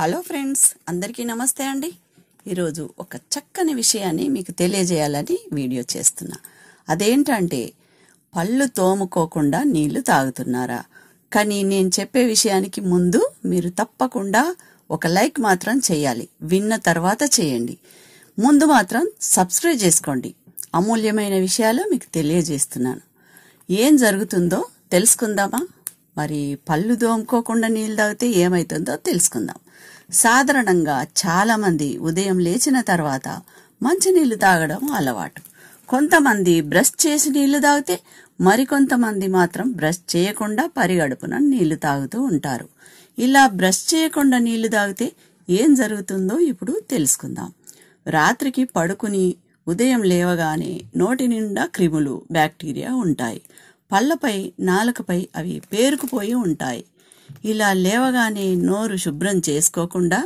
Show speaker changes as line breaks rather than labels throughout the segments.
hello friends అందరికీ నమస్తే అండి ఈరోజు ఒక చక్కని విషయాన్ని మీకు తెలియజేయాలని వీడియో చేస్తున్నా అదేంటంటే పళ్ళు తోముకోకుండా నీళ్లు తాగుతున్నారా కానీ నేను చెప్పే విషయానికి ముందు మీరు తప్పకుండా ఒక లైక్ మాత్రం చేయాలి విన్న తర్వాత చేయండి ముందు మాత్రం సబ్స్క్రైబ్ చేసుకోండి అమూల్యమైన విషయాలు మీకు తెలియజేస్తున్నాను ఏం జరుగుతుందో తెలుసుకుందామా మరి పళ్ళు దోముకోకుండా నీళ్ళు తాగితే ఏమవుతుందో తెలుసుకుందాం సాధారణంగా చాలామంది ఉదయం లేచిన తర్వాత మంచినీళ్ళు తాగడం అలవాటు కొంతమంది బ్రష్ చేసి నీళ్లు తాగితే మరికొంతమంది మాత్రం బ్రష్ చేయకుండా పరిగడుపున నీళ్లు తాగుతూ ఉంటారు ఇలా బ్రష్ చేయకుండా నీళ్లు తాగితే ఏం జరుగుతుందో ఇప్పుడు తెలుసుకుందాం రాత్రికి పడుకుని ఉదయం లేవగానే నోటి నిండా క్రిములు బ్యాక్టీరియా ఉంటాయి పళ్ళపై నాలుకపై అవి పేరుకుపోయి ఉంటాయి ఇలా లేవగానే నోరు శుభ్రం చేసుకోకుండా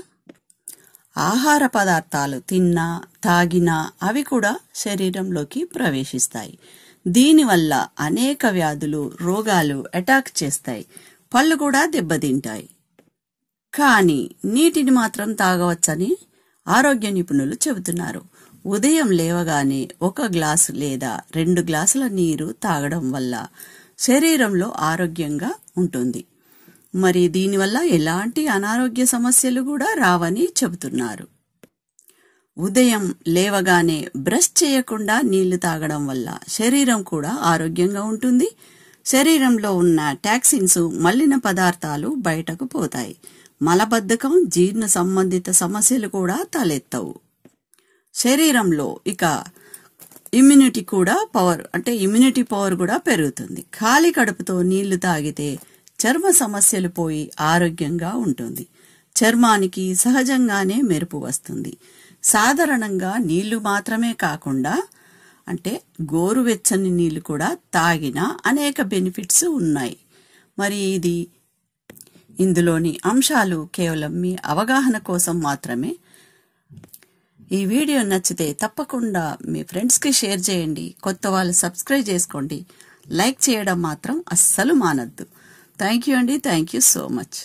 ఆహార పదార్థాలు తిన్నా తాగినా అవి కూడా శరీరంలోకి ప్రవేశిస్తాయి దీనివల్ల అనేక వ్యాధులు రోగాలు అటాక్ చేస్తాయి పళ్ళు కూడా దెబ్బతింటాయి కానీ నీటిని మాత్రం తాగవచ్చని ఆరోగ్య నిపుణులు చెబుతున్నారు ఉదయం లేవగానే ఒక గ్లాసు లేదా రెండు గ్లాసుల నీరు తాగడం వల్ల శరీరంలో ఆరోగ్యంగా ఉంటుంది మరి దీనివల్ల ఎలాంటి అనారోగ్య సమస్యలు కూడా రావని చెబుతున్నారు ఉదయం లేవగానే బ్రష్ చేయకుండా నీళ్లు తాగడం వల్ల శరీరం కూడా ఆరోగ్యంగా ఉంటుంది శరీరంలో ఉన్న టాక్సిన్స్ మల్లిన పదార్థాలు బయటకు పోతాయి మలబద్ధకం జీర్ణ సంబంధిత సమస్యలు కూడా తలెత్తవు శరీరంలో ఇక ఇమ్యూనిటీ కూడా పవర్ అంటే ఇమ్యూనిటీ పవర్ కూడా పెరుగుతుంది ఖాళీ కడుపుతో నీళ్లు తాగితే చర్మ సమస్యలు పోయి ఆరోగ్యంగా ఉంటుంది చర్మానికి సహజంగానే మెరుపు వస్తుంది సాధారణంగా నీళ్లు మాత్రమే కాకుండా అంటే గోరువెచ్చని నీళ్లు కూడా తాగిన అనేక బెనిఫిట్స్ ఉన్నాయి మరి ఇది ఇందులోని అంశాలు కేవలం మీ అవగాహన కోసం మాత్రమే ఈ వీడియో నచ్చితే తప్పకుండా మీ ఫ్రెండ్స్కి షేర్ చేయండి కొత్త వాళ్ళు సబ్స్క్రైబ్ చేసుకోండి లైక్ చేయడం మాత్రం అస్సలు మానద్దు థ్యాంక్ యూ అండి థ్యాంక్ యూ సో మచ్